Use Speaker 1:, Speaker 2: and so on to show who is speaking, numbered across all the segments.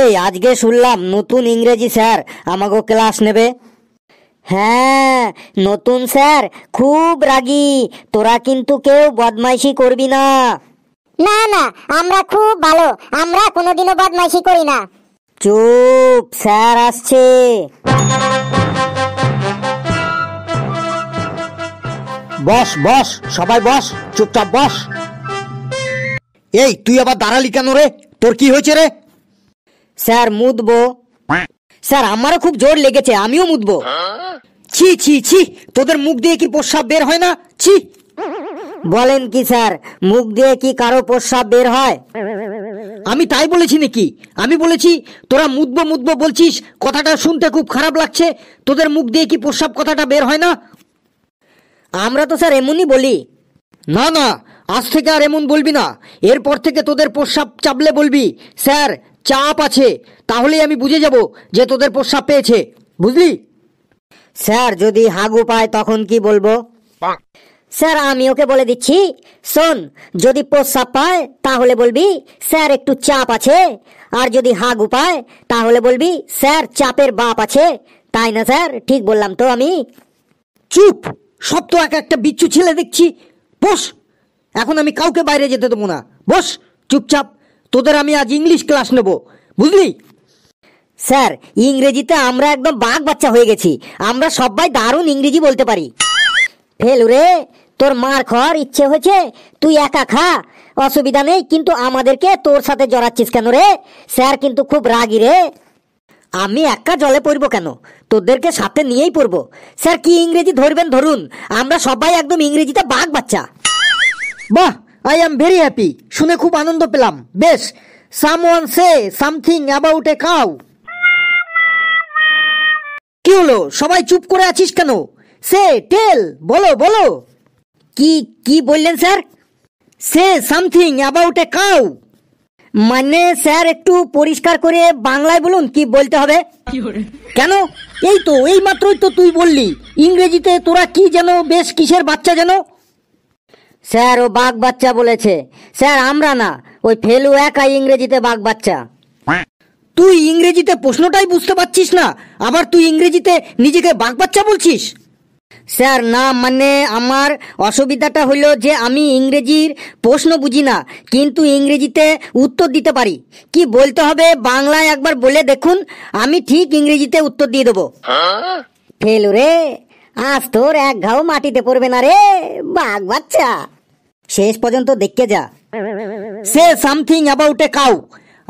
Speaker 1: এই আজকে শুনলাম নতুন ইংরেজি স্যার আমাকে ক্লাস নেবে হ্যাঁ নতুন স্যার খুব রাগি তোরা কিন্তু কেউ বদমাইশি করবি না না না আমরা খুব ভালো আমরা কোনোদিনও বদমাইশি করি না চুপ স্যার আসছে বস বস সবাই বস চুপচাপ বস এই তুই আবার দাঁড়ালি কেন রে তোর কি হয়েছে রে স্যার মুদবো স্যার আমারও খুব জোর লেগেছে আমিও মুদবো ছি ছি ছি তোদের মুখ দিয়ে কি প্রস্রাব বের হয় না ছি বলেন কি স্যার মুখ দিয়ে কি কারো প্রস্রাব বের হয় আমি তাই বলেছি নাকি আমি বলেছি তোরা মুদবো মুদবো বলছিস কথাটা শুনতে খুব খারাপ লাগছে তোদের মুখ দিয়ে কি প্রস্রাব কথাটা বের হয় না আমরা তো স্যার এমনই বলি না না আজ থেকে আর এমন বলবি না এরপর থেকে তোদের প্রস্রাব চাপলে বলবি স্যার চাপ আছে তাহলেই আমি বুঝে যাব যে তোদের প্রস্রাব পেয়েছে বুঝলি স্যার যদি হাগু পায় তখন কি বলবো স্যার আমি ওকে বলে দিচ্ছি শোন যদি প্রস্রাব পায় তাহলে বলবি স্যার একটু চাপ আছে আর যদি হাগু পায় তাহলে বলবি স্যার চাপের বাপ আছে তাই না স্যার ঠিক বললাম তো আমি চুপ সব তো এক একটা বিচ্ছু ছেলে দেখছি বস এখন আমি কাউকে বাইরে যেতে দেবো না বস চুপচাপ তোদের আমি আজ ইংলিশ ক্লাস নেব বুঝলি স্যার ইংরেজিতে আমরা একদম বাঘ বাচ্চা হয়ে গেছি আমরা সবাই দারুণ ইংরেজি বলতে পারি ফেলু রে তোর মার খর ইচ্ছে হয়েছে তুই একা খা অসুবিধা নেই কিন্তু আমাদেরকে তোর সাথে জড়াচ্ছিস কেন রে স্যার কিন্তু খুব রাগি রে আমি একা জলে পড়বো কেন তোদেরকে সাথে নিয়েই পড়বো স্যার কি ইংরেজি ধরবেন ধরুন আমরা সবাই একদম ইংরেজিতে বাঘ বাচ্চা বাহ আই অ্যাম ভেরি হ্যাপি শুনে খুব আনন্দ পেলাম বেশ some one say something about a cow কি হলো সবাই চুপ করে আছিস কেন সে টেল বলো বলো কি কি বললেন sir say something about a cow মানে স্যার একটু পরিষ্কার করে বাংলায় বলুন কি বলতে হবে কেন এই তো এই মাত্রই তো তুই বললি ইংরেজিতে তোরা কি যেন বেশ কিসের বাচ্চা যেন স্যার ও বাঘ বাচ্চা বলেছে স্যার আমরা না ওই ফেলু একাই ইংরেজিতে বাঘ বাচ্চা তুই ইংরেজিতে প্রশ্নটাই বুঝতে পারছিস না আবার তুই ইংরেজিতে নিজেকে বাঘ বাচ্চা বলছিস স্যার না মানে আমার অসুবিধাটা হলো যে আমি ইংরেজির প্রশ্ন বুঝি না কিন্তু ইংরেজিতে উত্তর দিতে পারি কি বলতে হবে বাংলায় একবার বলে দেখুন আমি ঠিক ইংরেজিতে উত্তর দিয়ে দেবো হ্যাঁ? ফেলু রে আজ তোর এক ঘাও মাটিতে পড়বে না রে বাঘ বাচ্চা শেষ পর্যন্ত দেখতে যা say something about a cow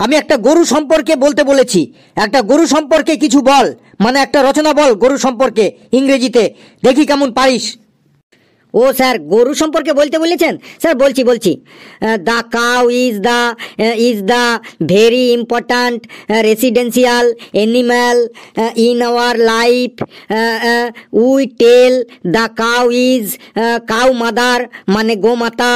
Speaker 1: আমি একটা গরু সম্পর্কে বলতে বলেছি একটা গরু সম্পর্কে কিছু বল মানে একটা রচনা বল গরু সম্পর্কে ইংরেজিতে দেখি কেমন পারিস ও স্যার গরু সম্পর্কে বলতে বলেছেন স্যার বলছি বলছি the cow is the is the very important residential animal in our life we tell the cow is cow mother মানে গোমাতা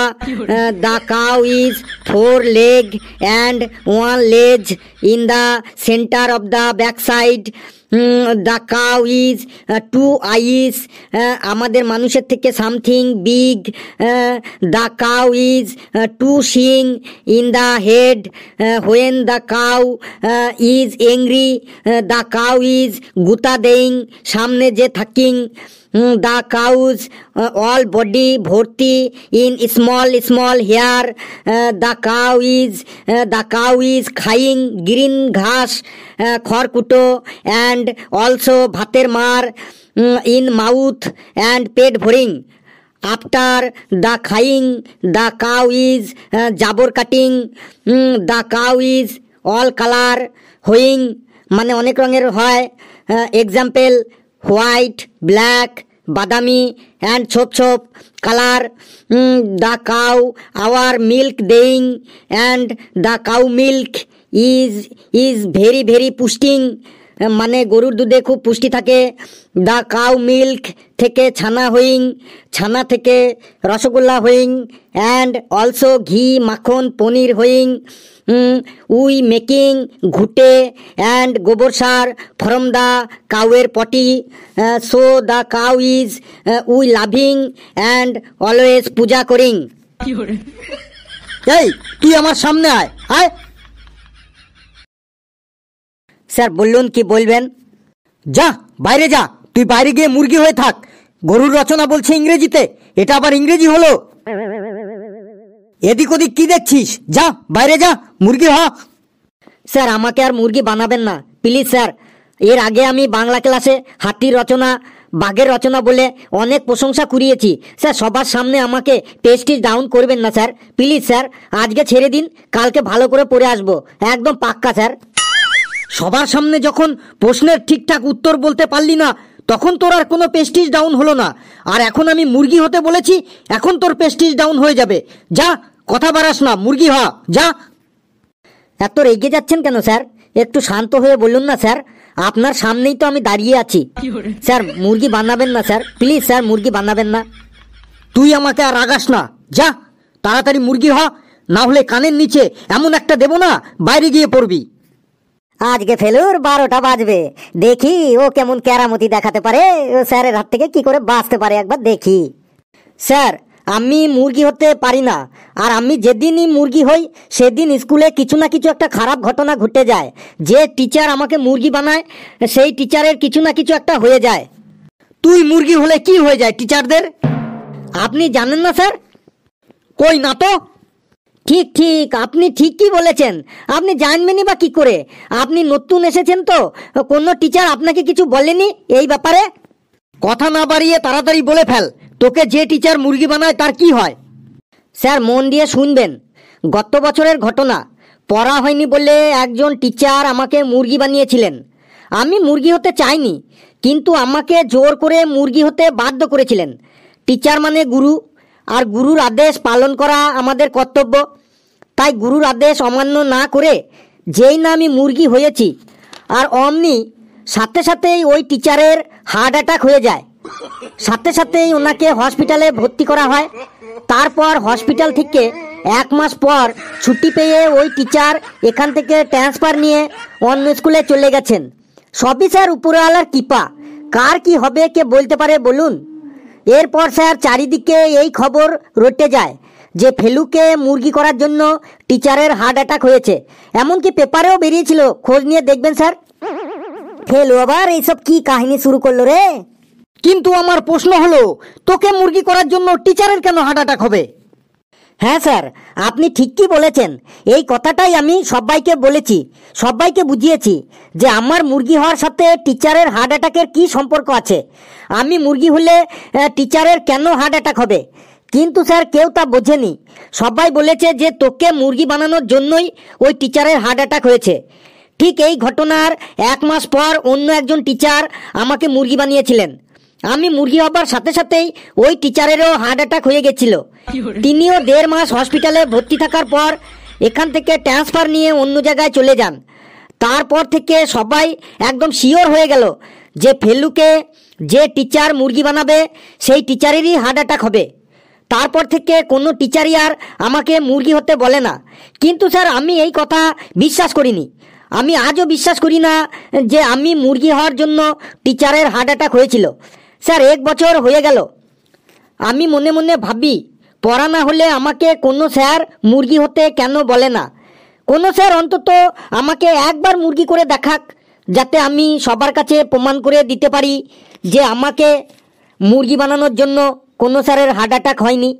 Speaker 1: the cow is four leg and one লেজ in the center of the back side the cow is two eyes আমাদের মানুষের থেকে something big the cow is two সিং in the head when the cow is angry the cow is গুতা দেইং সামনে যে থাকিং দ্য কাউজ অল বডি ভর্তি in small small hair the cow is the cow is খাইং green ঘাস uh, খড়কুটো অ্যান্ড অলসো ভাতের মার ইন মাউথ অ্যান্ড পেট ভরিং আফটার দ্য খাইং দ্য কাউ ইজ জাবর কাটিং the cow is all colour হোয়িং মানে অনেক রঙের হয় এক্সাম্পল হোয়াইট ব্ল্যাক বাদামি অ্যান্ড ছোপ ছোপ colour the cow our milk দেইং and the cow milk is is very very পুষ্টিং মানে গরুর দুধে খুব পুষ্টি থাকে দা কাউ মিল্ক থেকে ছানা হুইং ছানা থেকে রসগোল্লা হুইং অ্যান্ড অলসো ঘি মাখন পনির হুইং উই মেকিং ঘুটে অ্যান্ড গোবর সার ফরম দ্য কাউয়ের potty so the cow is we loving and always puja করিং এই তুই আমার সামনে আয় আয় স্যার বললুন কি বলবেন যা বাইরে যা তুই বাইরে গিয়ে মুরগি হয়ে থাক গরুর রচনা বলছে ইংরেজিতে এটা আবার ইংরেজি হলো এদিক ওদিক কি দেখছিস যা বাইরে যা মুরগি হ স্যার আমাকে আর মুরগি বানাবেন না প্লিজ স্যার এর আগে আমি বাংলা ক্লাসে হাতির রচনা বাঘের রচনা বলে অনেক প্রশংসা কুড়িয়েছি স্যার সবার সামনে আমাকে টেস্টি ডাউন করবেন না স্যার প্লিজ স্যার আজকে ছেড়ে দিন কালকে ভালো করে পড়ে আসবো একদম পাক্কা স্যার সবার সামনে যখন প্রশ্নের ঠিকঠাক উত্তর বলতে পারলি না তখন তোর আর কোনো পেস্টিস ডাউন হলো না আর এখন আমি মুরগি হতে বলেছি এখন তোর পেস্টিজ ডাউন হয়ে যাবে যা কথা বাড়াস না মুরগি হ যা এত রেগে যাচ্ছেন কেন স্যার একটু শান্ত হয়ে বলুন না স্যার আপনার সামনেই তো আমি দাঁড়িয়ে আছি স্যার মুরগি বানাবেন না স্যার প্লিজ স্যার মুরগি বানাবেন না তুই আমাকে আর আগাস না যা তাড়াতাড়ি মুরগি হ না হলে কানের নিচে এমন একটা দেব না বাইরে গিয়ে পড়বি আজকে ফেলুর বারোটা বাজবে দেখি ও কেমন কেরামতি দেখাতে পারে ও স্যারের হাত থেকে কি করে বাঁচতে পারে একবার দেখি স্যার আমি মুরগি হতে পারি না আর আমি যেদিনই মুরগি হই সেদিন স্কুলে কিছু না কিছু একটা খারাপ ঘটনা ঘটে যায় যে টিচার আমাকে মুরগি বানায় সেই টিচারের কিছু না কিছু একটা হয়ে যায় তুই মুরগি হলে কি হয়ে যায় টিচারদের আপনি জানেন না স্যার কই না তো ঠিক ঠিক আপনি ঠিকই বলেছেন আপনি জানবেনই বা কি করে আপনি নতুন এসেছেন তো কোনো টিচার আপনাকে কিছু বলেনি এই ব্যাপারে কথা না বাড়িয়ে তাড়াতাড়ি বলে ফেল তোকে যে টিচার মুরগি বানায় তার কি হয় স্যার মন দিয়ে শুনবেন গত বছরের ঘটনা পড়া হয়নি বলে একজন টিচার আমাকে মুরগি বানিয়েছিলেন আমি মুরগি হতে চাইনি কিন্তু আমাকে জোর করে মুরগি হতে বাধ্য করেছিলেন টিচার মানে গুরু আর গুরুর আদেশ পালন করা আমাদের কর্তব্য তাই গুরুর আদেশ অমান্য না করে যেই না আমি মুরগি হয়েছি আর অমনি সাথে সাথেই ওই টিচারের হার্ট অ্যাটাক হয়ে যায় সাথে সাথেই ওনাকে হসপিটালে ভর্তি করা হয় তারপর হসপিটাল থেকে এক মাস পর ছুটি পেয়ে ওই টিচার এখান থেকে ট্রান্সফার নিয়ে অন্য স্কুলে চলে গেছেন সবই স্যার উপরওয়ালার কৃপা কার কি হবে কে বলতে পারে বলুন এরপর স্যার চারিদিকে এই খবর রটে যায় যে ফেলুকে মুরগি করার জন্য টিচারের হার্ট অ্যাটাক হয়েছে এমনকি পেপারেও বেরিয়েছিল খোঁজ নিয়ে দেখবেন স্যার ফেলু আবার এইসব কি কাহিনী শুরু করলো রে কিন্তু আমার প্রশ্ন হলো তোকে মুরগি করার জন্য টিচারের কেন হার্ট অ্যাটাক হবে হ্যাঁ স্যার আপনি ঠিকই বলেছেন এই কথাটাই আমি সবাইকে বলেছি সবাইকে বুঝিয়েছি যে আমার মুরগি হওয়ার সাথে টিচারের হার্ট অ্যাটাকের কী সম্পর্ক আছে আমি মুরগি হলে টিচারের কেন হার্ট অ্যাটাক হবে কিন্তু স্যার কেউ তা বোঝেনি সবাই বলেছে যে তোকে মুরগি বানানোর জন্যই ওই টিচারের হার্ট অ্যাটাক হয়েছে ঠিক এই ঘটনার এক মাস পর অন্য একজন টিচার আমাকে মুরগি বানিয়েছিলেন আমি মুরগি হবার সাথে সাথেই ওই টিচারেরও হার্ট অ্যাটাক হয়ে গেছিল তিনিও দেড় মাস হসপিটালে ভর্তি থাকার পর এখান থেকে ট্রান্সফার নিয়ে অন্য জায়গায় চলে যান তারপর থেকে সবাই একদম শিওর হয়ে গেল যে ফেলুকে যে টিচার মুরগি বানাবে সেই টিচারেরই হার্ট অ্যাটাক হবে তারপর থেকে কোনো টিচারই আর আমাকে মুরগি হতে বলে না কিন্তু স্যার আমি এই কথা বিশ্বাস করিনি আমি আজও বিশ্বাস করি না যে আমি মুরগি হওয়ার জন্য টিচারের হার্ট অ্যাটাক হয়েছিল স্যার এক বছর হয়ে গেল আমি মনে মনে ভাবি পড়া না হলে আমাকে কোনো স্যার মুরগি হতে কেন বলে না কোনো স্যার অন্তত আমাকে একবার মুরগি করে দেখাক যাতে আমি সবার কাছে প্রমাণ করে দিতে পারি যে আমাকে মুরগি বানানোর জন্য কোনো স্যারের হার্ট অ্যাটাক হয়নি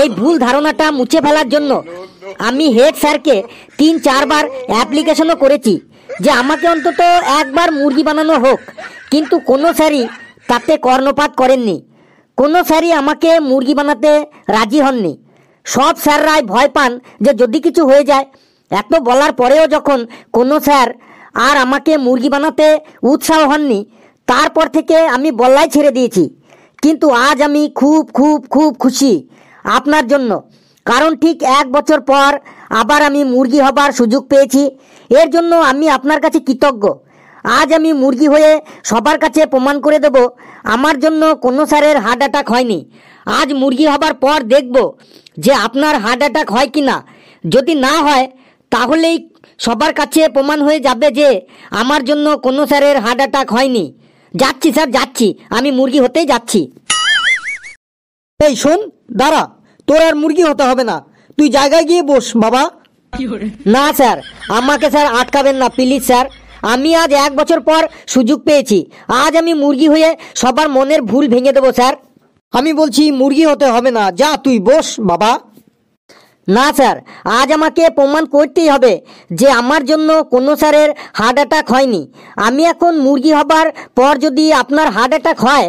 Speaker 1: এই ভুল ধারণাটা মুছে ফেলার জন্য আমি হেড স্যারকে তিন চারবার অ্যাপ্লিকেশনও করেছি যে আমাকে অন্তত একবার মুরগি বানানো হোক কিন্তু কোনো স্যারই তাতে কর্ণপাত করেননি কোনো স্যারই আমাকে মুরগি বানাতে রাজি হননি সব স্যাররাই ভয় পান যে যদি কিছু হয়ে যায় এত বলার পরেও যখন কোনো স্যার আর আমাকে মুরগি বানাতে উৎসাহ হননি তারপর থেকে আমি বল্লাই ছেড়ে দিয়েছি কিন্তু আজ আমি খুব খুব খুব খুশি আপনার জন্য কারণ ঠিক এক বছর পর আবার আমি মুরগি হবার সুযোগ পেয়েছি এর জন্য আমি আপনার কাছে কৃতজ্ঞ আজ আমি মুরগি হয়ে সবার কাছে প্রমাণ করে দেব আমার জন্য কোনো স্যারের হার্ট অ্যাটাক হয়নি আজ মুরগি হবার পর দেখব যে আপনার হার্ট অ্যাটাক হয় কি না যদি না হয় তাহলেই সবার কাছে প্রমাণ হয়ে যাবে যে আমার জন্য কোনো স্যারের হার্ট অ্যাটাক হয়নি যাচ্ছি স্যার যাচ্ছি আমি মুরগি হতেই যাচ্ছি এই শোন দাঁড়া তোর আর মুরগি হতে হবে না তুই জায়গায় গিয়ে বস বাবা না স্যার আমাকে স্যার আটকাবেন না প্লিজ স্যার আমি আজ এক বছর পর সুযোগ পেয়েছি আজ আমি মুরগি হয়ে সবার মনের ভুল ভেঙে দেবো স্যার আমি বলছি মুরগি হতে হবে না যা তুই বস বাবা না স্যার আজ আমাকে প্রমাণ করতেই হবে যে আমার জন্য কোনো স্যারের হার্ট অ্যাটাক হয়নি আমি এখন মুরগি হবার পর যদি আপনার হার্ট অ্যাটাক হয়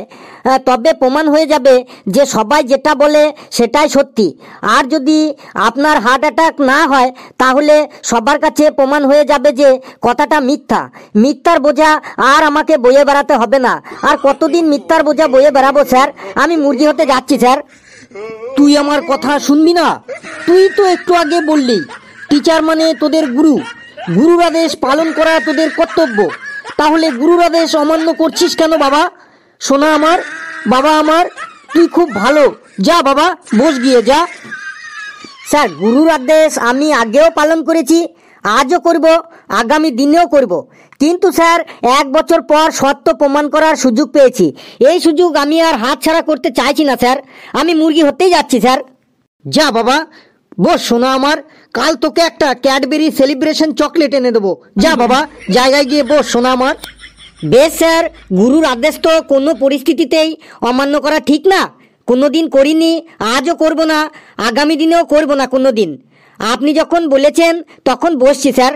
Speaker 1: তবে প্রমাণ হয়ে যাবে যে সবাই যেটা বলে সেটাই সত্যি আর যদি আপনার হার্ট অ্যাটাক না হয় তাহলে সবার কাছে প্রমাণ হয়ে যাবে যে কথাটা মিথ্যা মিথ্যার বোঝা আর আমাকে বয়ে বেড়াতে হবে না আর কতদিন মিথ্যার বোঝা বয়ে বেড়াবো স্যার আমি মুরগি হতে যাচ্ছি স্যার তুই আমার কথা শুনবি না তুই তো একটু আগে বললি টিচার মানে তোদের গুরু গুরুর আদেশ পালন করা তোদের কর্তব্য তাহলে গুরুর আদেশ অমান্য করছিস কেন বাবা শোনা আমার বাবা আমার তুই খুব ভালো যা বাবা বস গিয়ে যা স্যার গুরুর আদেশ আমি আগেও পালন করেছি আজও করব আগামী দিনেও করব কিন্তু স্যার এক বছর পর সত্য প্রমাণ করার সুযোগ পেয়েছি এই সুযোগ আমি আর হাতছাড়া করতে চাইছি না স্যার আমি মুরগি হতেই যাচ্ছি স্যার যা বাবা বস শোনো আমার কাল তোকে একটা ক্যাডবেরি সেলিব্রেশন চকলেট এনে দেবো যা বাবা জায়গায় গিয়ে বস শোনো আমার বেশ স্যার গুরুর আদেশ তো কোনো পরিস্থিতিতেই অমান্য করা ঠিক না কোনো দিন করিনি আজও করব না আগামী দিনেও করব না কোনো দিন আপনি যখন বলেছেন তখন বসছি স্যার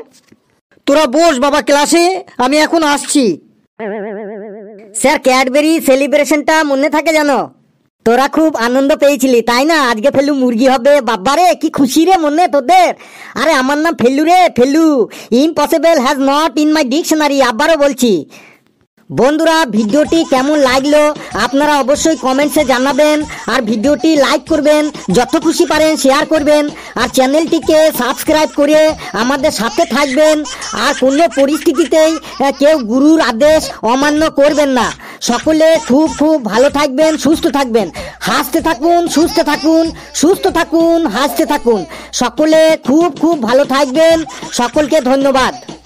Speaker 1: তোরা বস বাবা ক্লাসে আমি এখন আসছি স্যার ক্যাডবেরি সেলিব্রেশনটা মনে থাকে যেন তোরা খুব আনন্দ পেয়েছিলি তাই না আজকে ফেলু মুরগি হবে বাবারে কি খুশি রে মনে তোদের আরে আমার নাম ফেলু রে Felu impossible has not in my dictionary আবারও বলছি বন্ধুরা ভিডিওটি কেমন লাগলো আপনারা অবশ্যই কমেন্টসে জানাবেন আর ভিডিওটি লাইক করবেন যত খুশি পারেন শেয়ার করবেন আর চ্যানেলটিকে সাবস্ক্রাইব করে আমাদের সাথে থাকবেন আর কোনো পরিস্থিতিতেই কেউ গুরুর আদেশ অমান্য করবেন না সকলে খুব খুব ভালো থাকবেন সুস্থ থাকবেন হাসতে থাকুন সুস্থ থাকুন সুস্থ থাকুন হাসতে থাকুন সকলে খুব খুব ভালো থাকবেন সকলকে ধন্যবাদ